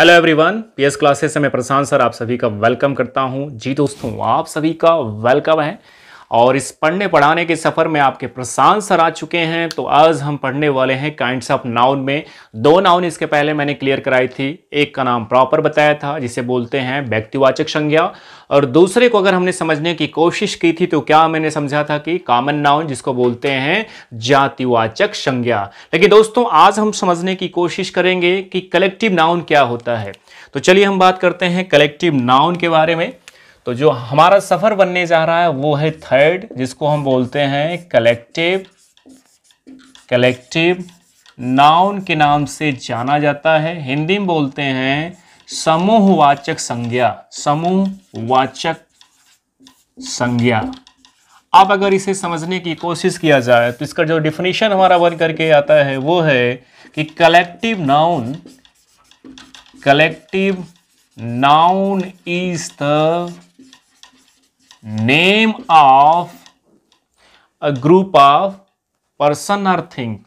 hello everyone PS classes से मैं प्रशांत sir आप सभी का वेलकम करता हूं जी दोस्तों आप सभी का वेलकम है और इस पढ़ने पढ़ाने के सफ़र में आपके प्रशांत सर आ चुके हैं तो आज हम पढ़ने वाले हैं काइंड्स ऑफ नाउन में दो नाउन इसके पहले मैंने क्लियर कराई थी एक का नाम प्रॉपर बताया था जिसे बोलते हैं व्यक्तिवाचक संज्ञा और दूसरे को अगर हमने समझने की कोशिश की थी तो क्या मैंने समझा था कि कॉमन नाउन जिसको बोलते हैं जातिवाचक संज्ञा लेकिन दोस्तों आज हम समझने की कोशिश करेंगे कि कलेक्टिव नाउन क्या होता है तो चलिए हम बात करते हैं कलेक्टिव नाउन के बारे में तो जो हमारा सफ़र बनने जा रहा है वो है थर्ड जिसको हम बोलते हैं कलेक्टिव कलेक्टिव नाउन के नाम से जाना जाता है हिंदी में बोलते हैं समूहवाचक संज्ञा समूहवाचक संज्ञा अब अगर इसे समझने की कोशिश किया जाए तो इसका जो डिफिनेशन हमारा बन करके आता है वो है कि collective noun collective noun is the name of a group of person or thing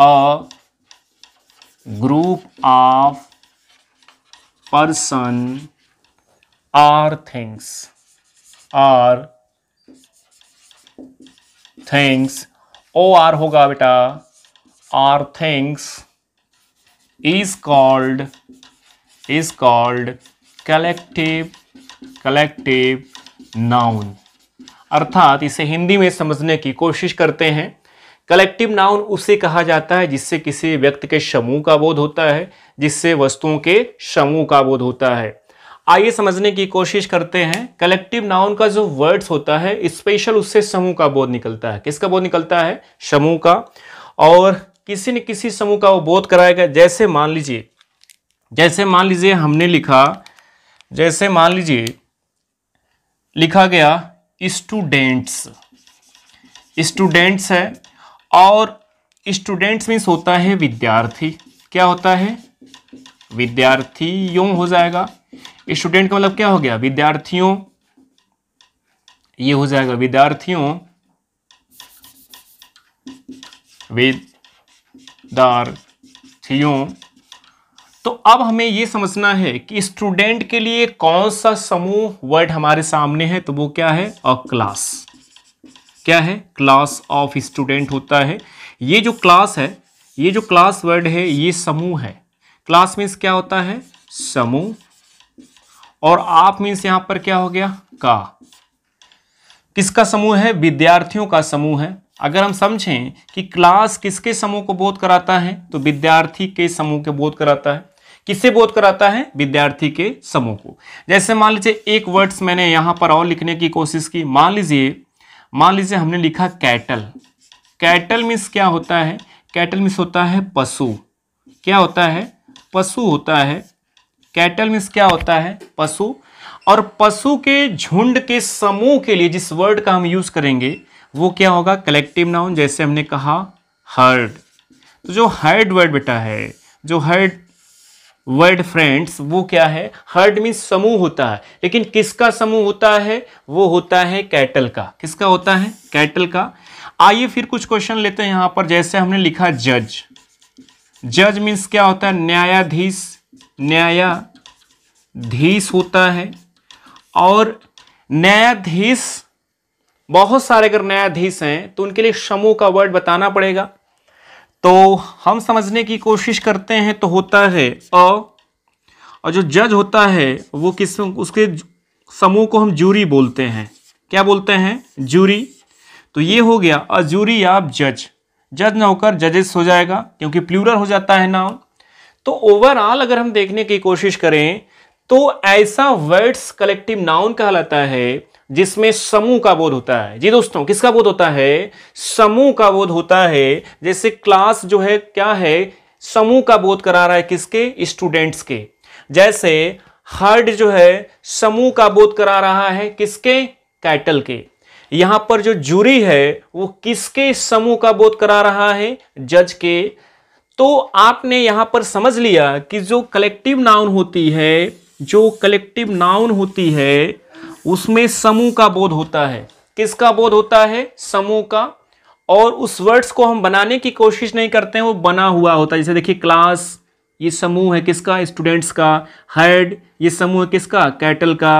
a group of person or things or things O R होगा बेटा or things is called is called collective collective noun अर्थात इसे हिंदी में समझने की कोशिश करते हैं कलेक्टिव नाउन उसे कहा जाता है जिससे किसी व्यक्ति के समूह का बोध होता है जिससे वस्तुओं के समूह का बोध होता है आइए समझने की कोशिश करते हैं कलेक्टिव नाउन का जो वर्ड्स होता है स्पेशल उससे समूह का बोध निकलता है किसका बोध निकलता है समूह का और किसी न किसी समूह का वो बोध कराएगा जैसे मान लीजिए जैसे मान लीजिए हमने लिखा जैसे मान लीजिए लिखा गया स्टूडेंट्स स्टूडेंट्स है और स्टूडेंट्स मीन्स होता है विद्यार्थी क्या होता है विद्यार्थी यूं हो जाएगा स्टूडेंट का मतलब क्या हो गया विद्यार्थियों ये हो जाएगा विद्यार्थियों विद्यार्थियों तो अब हमें यह समझना है कि स्टूडेंट के लिए कौन सा समूह वर्ड हमारे सामने है तो वो क्या है अ क्लास क्या है क्लास ऑफ स्टूडेंट होता है ये जो क्लास है ये जो क्लास वर्ड है ये समूह है क्लास मीन्स क्या होता है समूह और आप मीन्स यहां पर क्या हो गया का किसका समूह है विद्यार्थियों का समूह है अगर हम समझें कि क्लास किसके समूह को बोध कराता है तो विद्यार्थी के समूह के बोध कराता है किससे बोध कराता है विद्यार्थी के समूह को जैसे मान लीजिए एक वर्ड्स मैंने यहां पर और लिखने की कोशिश की मान लीजिए मान लीजिए हमने लिखा कैटल कैटल मीन्स क्या होता है कैटल मीन्स होता है पशु क्या होता है पशु होता है कैटल मीन्स क्या होता है पशु और पशु के झुंड के समूह के लिए जिस वर्ड का हम यूज करेंगे वो क्या होगा कलेक्टिव नाउन जैसे हमने कहा हर्ड तो जो हर्ड वर्ड बेटा है जो हर्ड वर्ड फ्रेंड्स वो क्या है हर्ड मीन्स समूह होता है लेकिन किसका समूह होता है वो होता है कैटल का किसका होता है कैटल का आइए फिर कुछ क्वेश्चन लेते हैं यहां पर जैसे हमने लिखा जज जज मीन्स क्या होता है न्यायाधीश न्यायाधीश होता है और न्यायाधीश बहुत सारे अगर न्यायाधीश हैं तो उनके लिए समूह का वर्ड बताना पड़ेगा तो हम समझने की कोशिश करते हैं तो होता है अ और जो जज होता है वो किस उसके समूह को हम जूरी बोलते हैं क्या बोलते हैं जूरी तो ये हो गया अ जूरी आप जज जज ना होकर जजेस हो जाएगा क्योंकि प्लूरल हो जाता है नाउन तो ओवरऑल अगर हम देखने की कोशिश करें तो ऐसा वर्ड्स कलेक्टिव नाउन कहलाता है जिसमें समूह का बोध होता है जी दोस्तों किसका बोध होता है समूह का बोध होता है जैसे क्लास जो है क्या है समूह का बोध करा रहा है किसके स्टूडेंट्स के जैसे हर्ड जो है समूह का बोध करा रहा है किसके कैटल के यहां पर जो जूरी है वो किसके समूह का बोध करा रहा है जज के तो आपने यहां पर समझ लिया कि जो कलेक्टिव नाउन होती है जो कलेक्टिव नाउन होती है उसमें समूह का बोध होता है किसका बोध होता है समूह का और उस वर्ड्स को हम बनाने की कोशिश नहीं करते हैं वो बना हुआ होता है जैसे देखिए क्लास ये समूह है किसका स्टूडेंट्स का हेड ये समूह है किसका कैटल का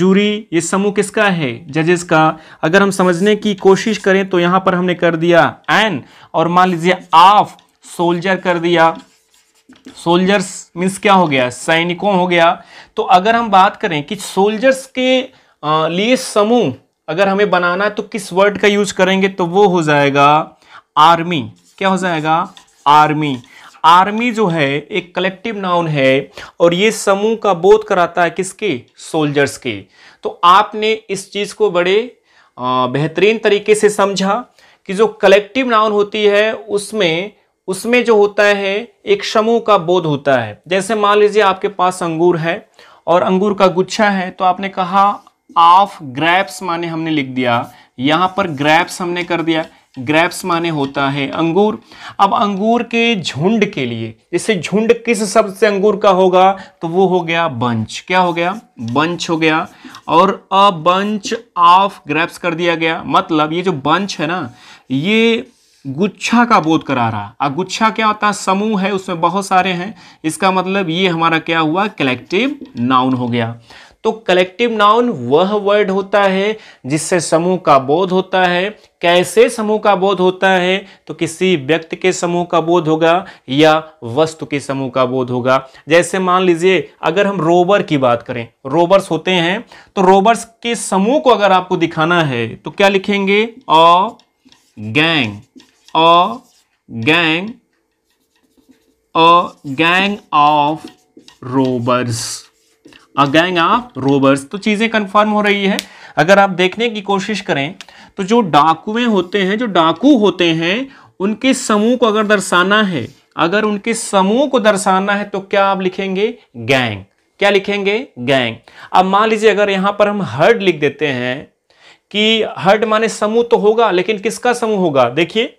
जूरी ये समूह किसका है जजेस का अगर हम समझने की कोशिश करें तो यहाँ पर हमने कर दिया एन और मान लीजिए आफ सोल्जर कर दिया सोल्जर्स मीन्स क्या हो गया सैनिकों हो गया तो अगर हम बात करें कि सोल्जर्स के लिए समूह अगर हमें बनाना है तो किस वर्ड का यूज करेंगे तो वो हो जाएगा आर्मी क्या हो जाएगा आर्मी आर्मी जो है एक कलेक्टिव नाउन है और ये समूह का बोध कराता है किसके सोल्जर्स के तो आपने इस चीज़ को बड़े बेहतरीन तरीके से समझा कि जो कलेक्टिव नाउन होती है उसमें उसमें जो होता है एक समूह का बोध होता है जैसे मान लीजिए आपके पास अंगूर है और अंगूर का गुच्छा है तो आपने कहा ऑफ ग्रैप्स माने हमने लिख दिया यहाँ पर ग्रैप्स हमने कर दिया ग्रैप्स माने होता है अंगूर अब अंगूर के झुंड के लिए इसे झुंड किस शब्द से अंगूर का होगा तो वो हो गया बंच क्या हो गया बंच हो गया और अ बंच ऑफ ग्रैप्स कर दिया गया मतलब ये जो बंच है ना ये गुच्छा का बोध करा रहा आ गुच्छा क्या होता है समूह है उसमें बहुत सारे हैं इसका मतलब ये हमारा क्या हुआ कलेक्टिव नाउन हो गया तो कलेक्टिव नाउन वह वर्ड होता है जिससे समूह का बोध होता है कैसे समूह का बोध होता है तो किसी व्यक्ति के समूह का बोध होगा या वस्तु के समूह का बोध होगा जैसे मान लीजिए अगर हम रोबर की बात करें रोबर्स होते हैं तो रोबर्स के समूह को अगर आपको दिखाना है तो क्या लिखेंगे a gang a gang a gang of robbers a gang of robbers तो चीज़ें कंफर्म हो रही है अगर आप देखने की कोशिश करें तो जो डाकुए होते हैं जो डाकू होते हैं उनके समूह को अगर दर्शाना है अगर उनके समूह को दर्शाना है तो क्या आप लिखेंगे गैंग क्या लिखेंगे गैंग अब मान लीजिए अगर यहां पर हम हर्ड लिख देते हैं कि हर्ड माने समूह तो होगा लेकिन किसका समूह होगा देखिए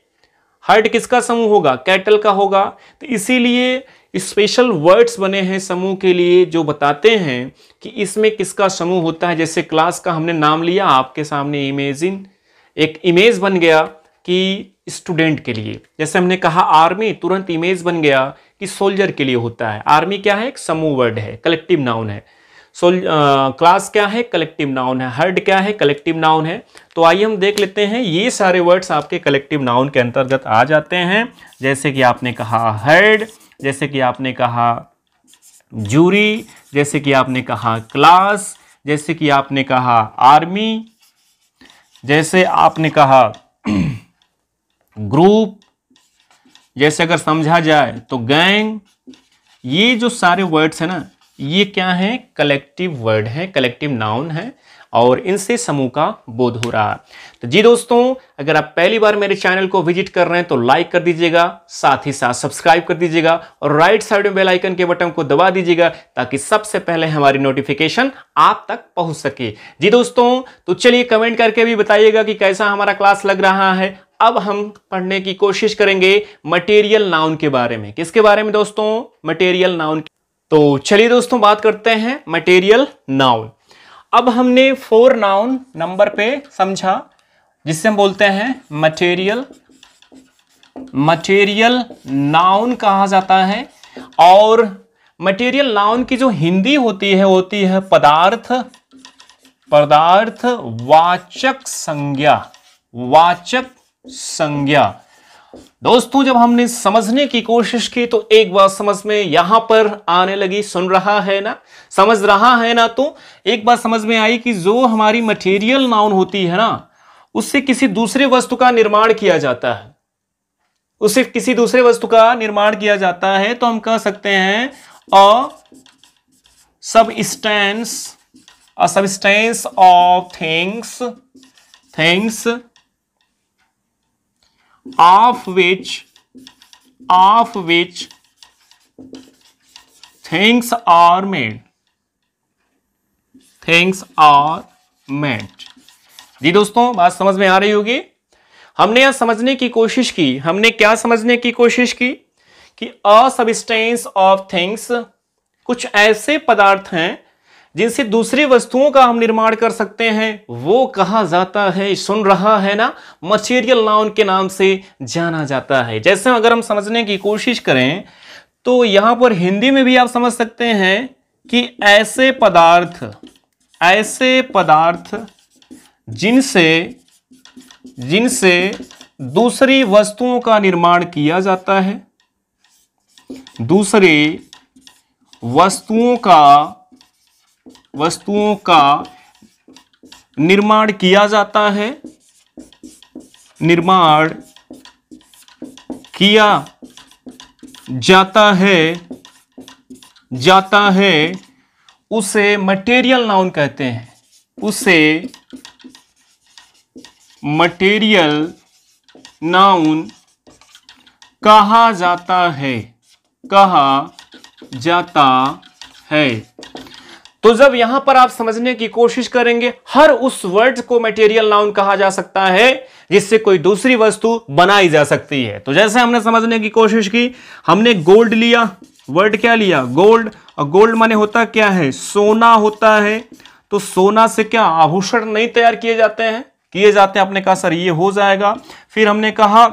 हर्ट किसका समूह होगा कैटल का होगा तो इसीलिए स्पेशल वर्ड्स बने हैं समूह के लिए जो बताते हैं कि इसमें किसका समूह होता है जैसे क्लास का हमने नाम लिया आपके सामने इमेजिन एक इमेज बन गया कि स्टूडेंट के लिए जैसे हमने कहा आर्मी तुरंत इमेज बन गया कि सोल्जर के लिए होता है आर्मी क्या है एक समूह वर्ड है कलेक्टिव नाउन है सो क्लास uh, क्या है कलेक्टिव नाउन है हर्ड क्या है कलेक्टिव नाउन है तो आइए हम देख लेते हैं ये सारे वर्ड्स आपके कलेक्टिव नाउन के अंतर्गत आ जाते हैं जैसे कि आपने कहा हर्ड जैसे कि आपने कहा जूरी जैसे कि आपने कहा क्लास जैसे कि आपने कहा आर्मी जैसे आपने कहा ग्रुप जैसे अगर समझा जाए तो गैंग ये जो सारे वर्ड्स हैं ना ये क्या है कलेक्टिव वर्ड है कलेक्टिव नाउन है और इनसे समूह का बोध हो रहा तो जी दोस्तों अगर आप पहली बार मेरे चैनल को विजिट कर रहे हैं तो लाइक कर दीजिएगा साथ ही साथ सब्सक्राइब कर दीजिएगा और राइट साइड में बेल आइकन के बटन को दबा दीजिएगा ताकि सबसे पहले हमारी नोटिफिकेशन आप तक पहुंच सके जी दोस्तों तो चलिए कमेंट करके भी बताइएगा कि कैसा हमारा क्लास लग रहा है अब हम पढ़ने की कोशिश करेंगे मटेरियल नाउन के बारे में किसके बारे में दोस्तों मटेरियल नाउन तो चलिए दोस्तों बात करते हैं मटेरियल नाउन अब हमने फोर नाउन नंबर पे समझा जिससे हम बोलते हैं मटेरियल मटेरियल नाउन कहा जाता है और मटेरियल नाउन की जो हिंदी होती है होती है पदार्थ पदार्थ वाचक संज्ञा वाचक संज्ञा दोस्तों जब हमने समझने की कोशिश की तो एक बात समझ में यहां पर आने लगी सुन रहा है ना समझ रहा है ना तो एक बात समझ में आई कि जो हमारी मटेरियल नाउन होती है ना उससे किसी दूसरे वस्तु का निर्माण किया जाता है उससे किसी दूसरे वस्तु का निर्माण किया जाता है तो हम कह सकते हैं a substance a substance of things things of which of which things are made things are made जी दोस्तों बात समझ में आ रही होगी हमने यह समझने की कोशिश की हमने क्या समझने की कोशिश की कि असबिस्टेंस ऑफ थिंग्स कुछ ऐसे पदार्थ हैं जिनसे दूसरी वस्तुओं का हम निर्माण कर सकते हैं वो कहा जाता है सुन रहा है ना मटेरियल नाउन के नाम से जाना जाता है जैसे अगर हम समझने की कोशिश करें तो यहां पर हिंदी में भी आप समझ सकते हैं कि ऐसे पदार्थ ऐसे पदार्थ जिनसे जिनसे दूसरी वस्तुओं का निर्माण किया जाता है दूसरी वस्तुओं का वस्तुओं का निर्माण किया जाता है निर्माण किया जाता है जाता है उसे मटेरियल नाउन कहते हैं उसे मटेरियल नाउन कहा जाता है कहा जाता है तो जब यहां पर आप समझने की कोशिश करेंगे हर उस वर्ड को मटेरियल नाउन कहा जा सकता है जिससे कोई दूसरी वस्तु बनाई जा सकती है तो जैसे हमने समझने की कोशिश की हमने गोल्ड लिया वर्ड क्या लिया गोल्ड और गोल्ड माने होता क्या है सोना होता है तो सोना से क्या आभूषण नहीं तैयार किए जाते हैं किए जाते हैं आपने कहा सर ये हो जाएगा फिर हमने कहा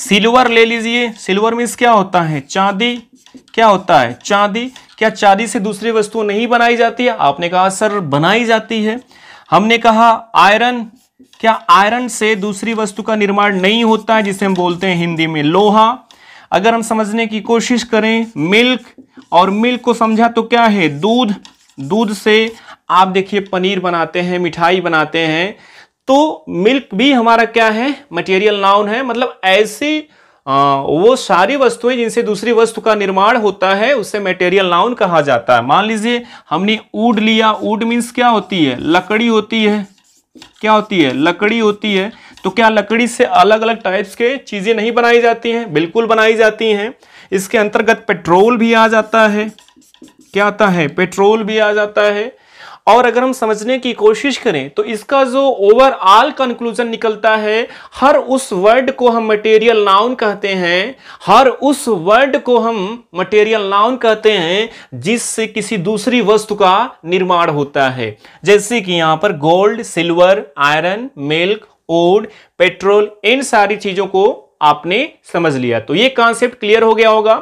सिल्वर ले लीजिए सिल्वर मीन्स क्या होता है चांदी क्या होता है चांदी क्या चांदी से दूसरी वस्तु नहीं बनाई जाती है आपने कहा सर बनाई जाती है हमने कहा आयरन क्या आयरन से दूसरी वस्तु का निर्माण नहीं होता है जिसे हम बोलते हैं हिंदी में लोहा अगर हम समझने की कोशिश करें मिल्क और मिल्क को समझा तो क्या है दूध दूध से आप देखिए पनीर बनाते हैं मिठाई बनाते हैं तो मिल्क भी हमारा क्या है मटेरियल नाउन है मतलब ऐसी वो सारी वस्तुएं जिनसे दूसरी वस्तु का निर्माण होता है उसे मेटेरियल नाउन कहा जाता है मान लीजिए हमने ऊड लिया ऊड मीन्स क्या होती है लकड़ी होती है क्या होती है लकड़ी होती है तो क्या लकड़ी से अलग अलग टाइप्स के चीज़ें नहीं बनाई जाती हैं बिल्कुल बनाई जाती हैं इसके अंतर्गत पेट्रोल भी आ जाता है क्या आता है पेट्रोल भी आ जाता है और अगर हम समझने की कोशिश करें तो इसका जो ओवरऑल कंक्लूजन निकलता है हर उस वर्ड को हम मटेरियल नाउन कहते हैं हर उस वर्ड को हम मटेरियल नाउन कहते हैं जिससे किसी दूसरी वस्तु का निर्माण होता है जैसे कि यहां पर gold silver iron milk wood petrol इन सारी चीजों को आपने समझ लिया तो ये कॉन्सेप्ट क्लियर हो गया होगा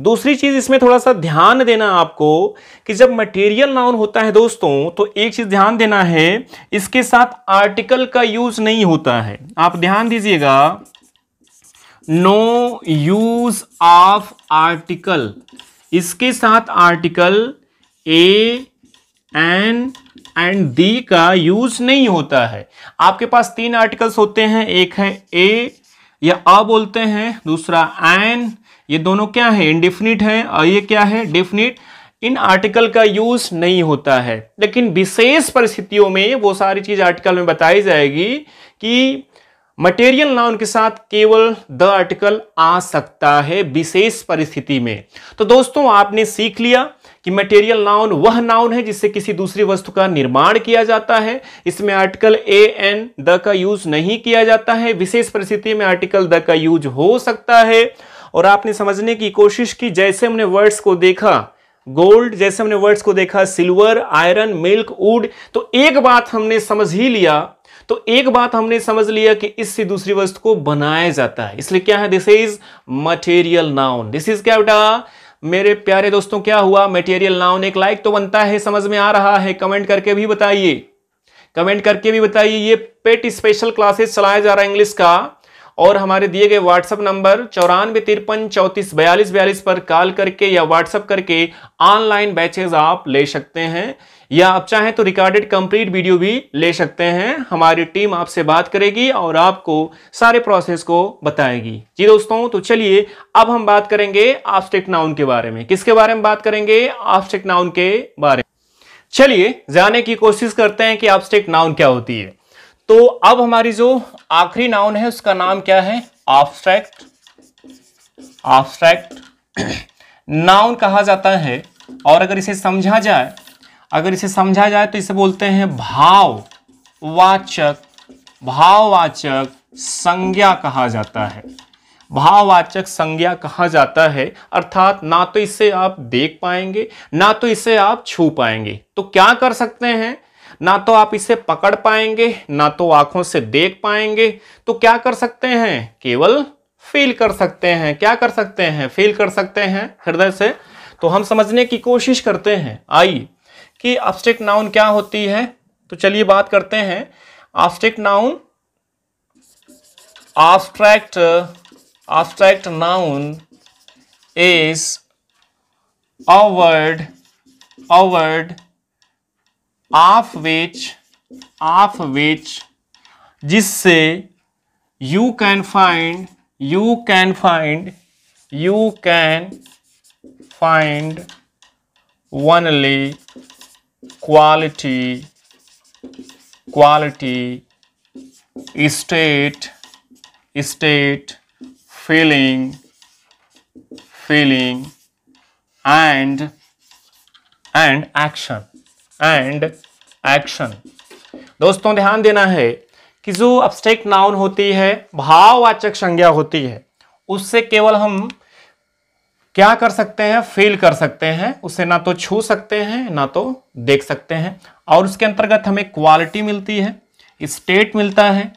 दूसरी चीज इसमें थोड़ा सा ध्यान देना आपको कि जब मटेरियल नाउन होता है दोस्तों तो एक चीज ध्यान देना है इसके साथ आर्टिकल का यूज नहीं होता है आप ध्यान दीजिएगा नो यूज ऑफ आर्टिकल इसके साथ article a an and the का यूज नहीं होता है आपके पास तीन आर्टिकल्स होते हैं एक है ए या अ बोलते हैं दूसरा एन ये दोनों क्या है इनडिफिनिट है और ये क्या है डिफिनिट इन आर्टिकल का यूज नहीं होता है लेकिन विशेष परिस्थितियों में वो सारी चीज आर्टिकल में बताई जाएगी कि मटेरियल नाउन के साथ केवल द आर्टिकल आ सकता है विशेष परिस्थिति में तो दोस्तों आपने सीख लिया कि मटेरियल नाउन वह नाउन है जिससे किसी दूसरी वस्तु का निर्माण किया जाता है इसमें आर्टिकल ए एन द का यूज नहीं किया जाता है विशेष परिस्थिति में आर्टिकल द का यूज हो सकता है और आपने समझने की कोशिश की जैसे हमने वर्ड्स को देखा गोल्ड जैसे हमने वर्ड्स को देखा सिल्वर आयरन मिल्क वुड तो एक बात हमने समझ ही लिया तो एक बात हमने समझ लिया कि इससे दूसरी वस्तु को बनाया जाता है इसलिए क्या है this is material noun this is क्या बेटा मेरे प्यारे दोस्तों क्या हुआ मटेरियल नाउन एक लाइक तो बनता है समझ में आ रहा है कमेंट करके भी बताइए कमेंट करके भी बताइए ये पेट स्पेशल क्लासेस चलाया जा रहा है इंग्लिश का और हमारे दिए गए व्हाट्सअप नंबर चौरानवे तिरपन चौंतीस बयालीस बयालीस पर कॉल करके या व्हाट्सएप करके ऑनलाइन बैचेज आप ले सकते हैं या आप चाहें तो रिकॉर्डेड कंप्लीट वीडियो भी ले सकते हैं हमारी टीम आपसे बात करेगी और आपको सारे प्रोसेस को बताएगी जी दोस्तों तो चलिए अब हम बात करेंगे ऑब्स्टेक नाउन के बारे में किसके बारे में बात करेंगे ऑब्स्टेक नाउन के बारे में चलिए जाने की कोशिश करते हैं कि ऑब्स्टेक नाउन क्या होती है तो अब हमारी जो आखिरी नाउन है उसका नाम क्या है ऑब्स्ट्रैक्ट ऑब्स्ट्रैक्ट नाउन कहा जाता है और अगर इसे समझा जाए अगर इसे समझा जाए तो इसे बोलते हैं भाववाचक भाववाचक संज्ञा कहा जाता है भाववाचक संज्ञा कहा जाता है अर्थात ना तो इसे आप देख पाएंगे ना तो इसे आप छू पाएंगे तो क्या कर सकते हैं ना तो आप इसे पकड़ पाएंगे ना तो आंखों से देख पाएंगे तो क्या कर सकते हैं केवल फील कर सकते हैं क्या कर सकते हैं फील कर सकते हैं हृदय से तो हम समझने की कोशिश करते हैं आई कि ऑब्स्टेक्ट नाउन क्या होती है तो चलिए बात करते हैं abstract noun abstract abstract noun is a word a word of which of which जिससे you can find you can find you can find only quality quality state state feeling feeling and and action and action दोस्तों ध्यान देना है कि जो abstract noun होती है भाववाचक संज्ञा होती है उससे केवल हम क्या कर सकते हैं फील कर सकते हैं उसे ना तो छू सकते हैं ना तो देख सकते हैं और उसके अंतर्गत हमें क्वालिटी मिलती है स्टेट मिलता है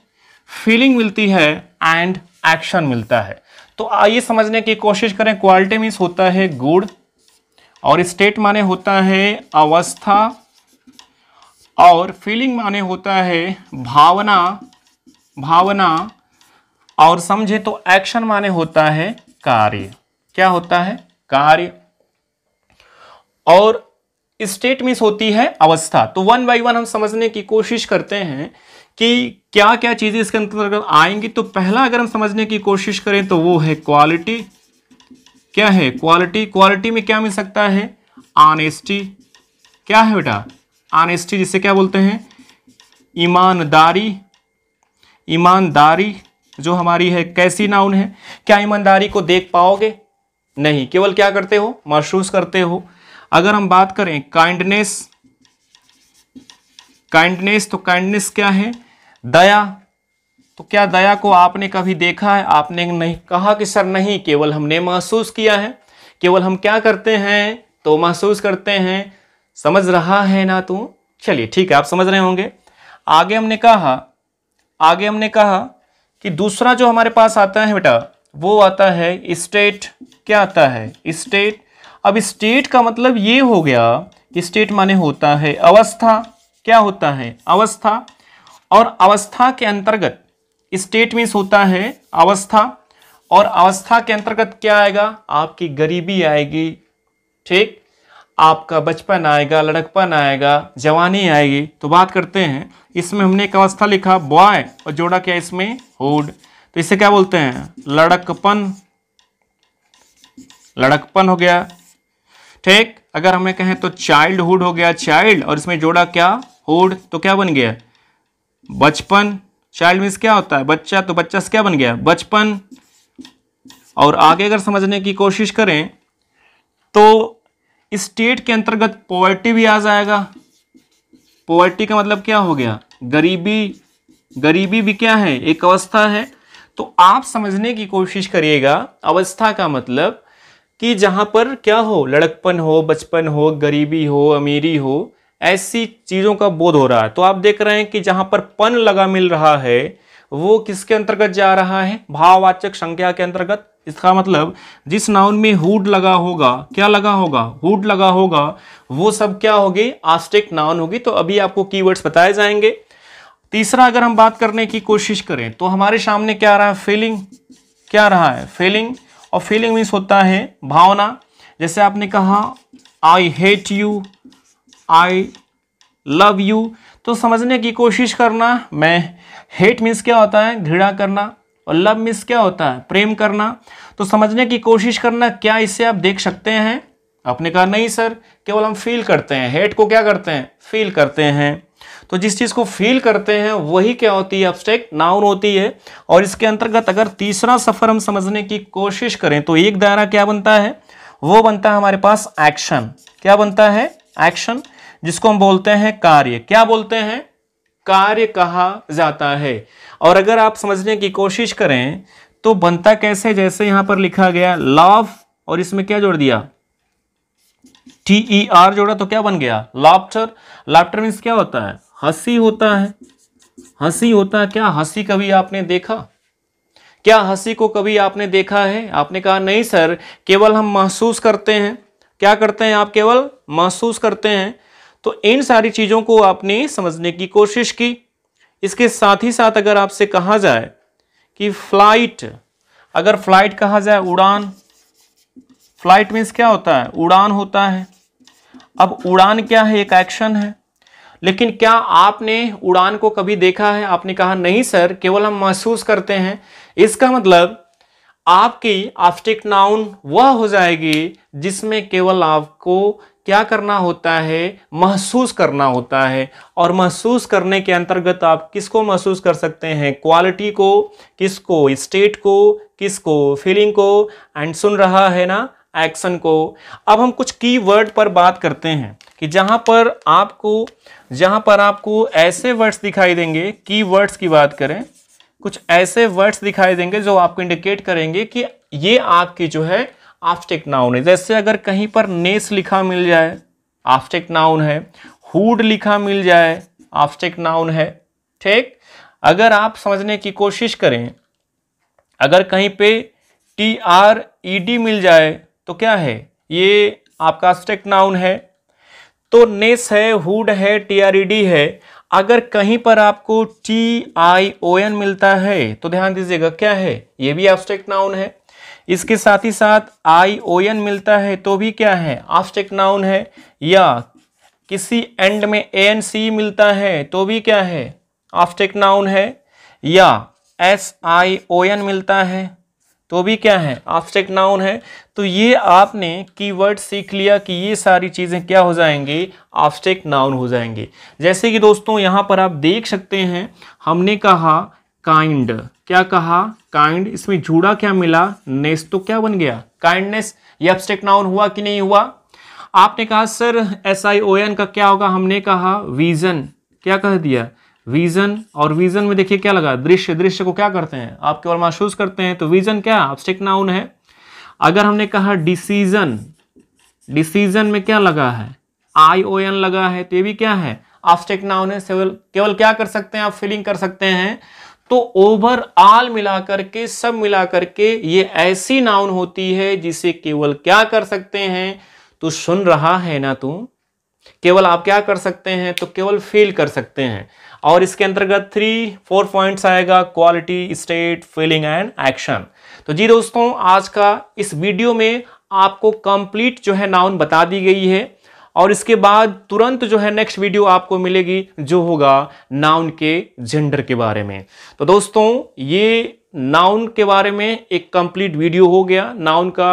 फीलिंग मिलती है एंड एक्शन मिलता है तो आइए समझने की कोशिश करें क्वालिटी मीन्स होता है गुड और स्टेट माने होता है अवस्था और फीलिंग माने होता है भावना भावना और समझे तो एक्शन माने होता है कार्य क्या होता है कार्य और स्टेट मिस होती है अवस्था तो वन बाई वन हम समझने की कोशिश करते हैं कि क्या क्या चीज़ें इसके अंतर्गत आएंगी तो पहला अगर हम समझने की कोशिश करें तो वो है क्वालिटी क्या है क्वालिटी क्वालिटी में क्या मिल सकता है ऑनेस्टी क्या है बेटा आनेस्टी जिसे क्या बोलते हैं ईमानदारी ईमानदारी जो हमारी है कैसी नाउन है क्या ईमानदारी को देख पाओगे नहीं केवल क्या करते हो महसूस करते हो अगर हम बात करें काइंडनेस काइंडनेस तो काइंडनेस क्या है दया तो क्या दया को आपने कभी देखा है आपने नहीं कहा कि सर नहीं केवल हमने महसूस किया है केवल हम क्या करते हैं तो महसूस करते हैं समझ रहा है ना तू चलिए ठीक है आप समझ रहे होंगे आगे हमने कहा आगे हमने कहा कि दूसरा जो हमारे पास आता है बेटा वो आता है स्टेट क्या आता है स्टेट अब स्टेट का मतलब ये हो गया कि स्टेट माने होता है अवस्था क्या होता है अवस्था और अवस्था के अंतर्गत स्टेट मीन्स होता है अवस्था और अवस्था के अंतर्गत क्या आएगा आपकी गरीबी आएगी ठीक आपका बचपन आएगा लड़कपन आएगा जवानी आएगी तो बात करते हैं इसमें हमने एक अवस्था लिखा बॉय और जोड़ा क्या इसमें हुड तो इसे क्या बोलते हैं लड़कपन लड़कपन हो गया ठीक अगर हमें कहें तो चाइल्ड हुड हो गया चाइल्ड और इसमें जोड़ा क्या हुड तो क्या बन गया बचपन चाइल्ड मीन्स क्या होता है बच्चा तो बच्चा से क्या बन गया बचपन और आगे अगर समझने की कोशिश करें तो स्टेट के अंतर्गत पॉवर्टी भी आ जाएगा पॉवर्टी का मतलब क्या हो गया गरीबी गरीबी भी क्या है एक अवस्था है तो आप समझने की कोशिश करिएगा अवस्था का मतलब कि जहां पर क्या हो लड़कपन हो बचपन हो गरीबी हो अमीरी हो ऐसी चीज़ों का बोध हो रहा है तो आप देख रहे हैं कि जहाँ पर पन लगा मिल रहा है वो किसके अंतर्गत जा रहा है भाववाचक संख्या के अंतर्गत इसका मतलब जिस नाउन में हुड लगा होगा क्या लगा होगा हुड लगा होगा वो सब क्या होगी आस्टेक नाउन होगी तो अभी आपको कीवर्ड्स बताए जाएंगे तीसरा अगर हम बात करने की कोशिश करें तो हमारे सामने क्या रहा है फीलिंग क्या रहा है फीलिंग और फीलिंग मीन्स होता है भावना जैसे आपने कहा I hate you I love you तो समझने की कोशिश करना मैं हेट मीन्स क्या होता है घृणा करना और लव मिस क्या होता है प्रेम करना तो समझने की कोशिश करना क्या इससे आप देख सकते हैं आपने कहा नहीं सर केवल हम फील करते हैं हेट को क्या करते हैं फील करते हैं तो जिस चीज़ को फील करते हैं वही क्या होती है अब्स्ट्रैक्ट नाउन होती है और इसके अंतर्गत अगर तीसरा सफ़र हम समझने की कोशिश करें तो एक दायरा क्या बनता है वो बनता है हमारे पास एक्शन क्या बनता है एक्शन जिसको हम बोलते हैं कार्य क्या बोलते हैं कार्य कहा जाता है और अगर आप समझने की कोशिश करें तो बनता कैसे जैसे यहां पर लिखा गया लाभ और इसमें क्या जोड़ दिया टी ई आर जोड़ा तो क्या बन गया लाफ्टर लाफ्टर मीन्स क्या होता है हंसी होता है हंसी होता है क्या हंसी कभी आपने देखा क्या हंसी को कभी आपने देखा है आपने कहा नहीं सर केवल हम महसूस करते हैं क्या करते हैं आप केवल महसूस करते हैं तो इन सारी चीज़ों को आपने समझने की कोशिश की इसके साथ ही साथ अगर आपसे कहा जाए कि फ्लाइट अगर फ्लाइट कहा जाए उड़ान फ्लाइट मीन्स क्या होता है उड़ान होता है अब उड़ान क्या है एक एक्शन है लेकिन क्या आपने उड़ान को कभी देखा है आपने कहा नहीं सर केवल हम महसूस करते हैं इसका मतलब आपकी ऑप्टिक नाउन वह हो जाएगी जिसमें केवल आपको क्या करना होता है महसूस करना होता है और महसूस करने के अंतर्गत आप किसको महसूस कर सकते हैं क्वालिटी को किसको स्टेट को किसको फीलिंग को एंड सुन रहा है ना एक्शन को अब हम कुछ की वर्ड पर बात करते हैं कि जहाँ पर आपको जहाँ पर आपको ऐसे वर्ड्स दिखाई देंगे की वर्ड्स की बात करें कुछ ऐसे वर्ड्स दिखाई देंगे जो आपको इंडिकेट करेंगे कि ये आपकी जो है आफ्टेक नाउन है जैसे अगर कहीं पर नेस लिखा मिल जाए आफ्टेक नाउन है हुड लिखा मिल जाए आफ्टेक नाउन है ठीक अगर आप समझने की कोशिश करें अगर कहीं पे टी आर ई डी मिल जाए तो क्या है ये आपका आफ्टेक नाउन है तो नेस है हुड है टी आर ई डी है अगर कहीं पर आपको टी आई ओ एन मिलता है तो ध्यान दीजिएगा क्या है ये भी एब्स्ट्रैक्ट नाउन है इसके साथ ही साथ आई ओ एन मिलता है तो भी क्या है ऑब्स्टेक नाउन है या किसी एंड में ए एन सी मिलता है तो भी क्या है ऑब्स्टेक नाउन है या एस आई ओ एन मिलता है तो भी क्या है ऑब्स्टेक नाउन है तो ये आपने कीवर्ड सीख लिया कि ये सारी चीज़ें क्या हो जाएंगी ऑब्स्टेक नाउन हो जाएंगी जैसे कि दोस्तों यहाँ पर आप देख सकते हैं हमने कहा काइंड क्या कहा काइंड इसमें जुड़ा क्या मिला नेस तो क्या बन गया काइंडनेस ये एब्स्ट्रेक्ट नाउन हुआ कि नहीं हुआ आपने कहा sir S I O N का क्या होगा हमने कहा विजन क्या कह दिया विजन और विजन में देखिए क्या लगा दृश्य दृश्य को क्या करते हैं आप केवल महसूस करते हैं तो विजन क्या एब्स्ट्रेक्ट नाउन है अगर हमने कहा डिसीजन डिसीजन में क्या लगा है आई ओ एन लगा है तो ये भी क्या है ऑब्स्टेक नाउन है केवल क्या कर सकते हैं आप फीलिंग कर सकते हैं तो ओवरऑल मिलाकर के सब मिलाकर के ये ऐसी नाउन होती है जिसे केवल क्या कर सकते हैं तो सुन रहा है ना तू केवल आप क्या कर सकते हैं तो केवल फील कर सकते हैं और इसके अंतर्गत थ्री फोर पॉइंट्स आएगा quality state feeling and action तो जी दोस्तों आज का इस वीडियो में आपको कंप्लीट जो है नाउन बता दी गई है और इसके बाद तुरंत जो है नेक्स्ट वीडियो आपको मिलेगी जो होगा नाउन के जेंडर के बारे में तो दोस्तों ये नाउन के बारे में एक कंप्लीट वीडियो हो गया नाउन का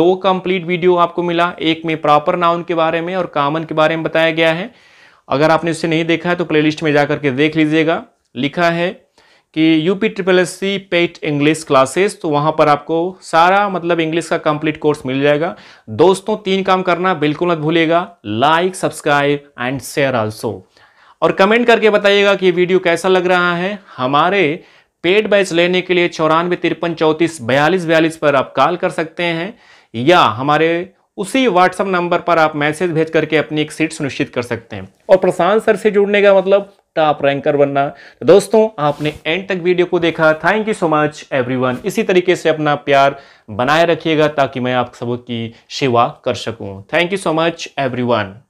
दो कंप्लीट वीडियो आपको मिला एक में प्रॉपर नाउन के बारे में और कॉमन के बारे में बताया गया है अगर आपने उसे नहीं देखा है तो प्लेलिस्ट में जाकर के देख लीजिएगा लिखा है कि UP triple S C PET English classes तो वहाँ पर आपको सारा मतलब इंग्लिश का कंप्लीट कोर्स मिल जाएगा दोस्तों तीन काम करना बिल्कुल मत भूलिएगा like subscribe and share also और कमेंट करके बताइएगा कि वीडियो कैसा लग रहा है हमारे पेड बैच लेने के लिए चौरानवे तिरपन चौंतीस बयालीस बयालीस पर आप कॉल कर सकते हैं या हमारे उसी व्हाट्सअप नंबर पर आप मैसेज भेज करके अपनी एक सीट सुनिश्चित कर सकते हैं और प्रशांत सर से जुड़ने का मतलब आप रैंकर बनना तो दोस्तों आपने एंड तक वीडियो को देखा thank you so much everyone इसी तरीके से अपना प्यार बनाए रखिएगा ताकि मैं आप सब की सेवा कर सकूं thank you so much everyone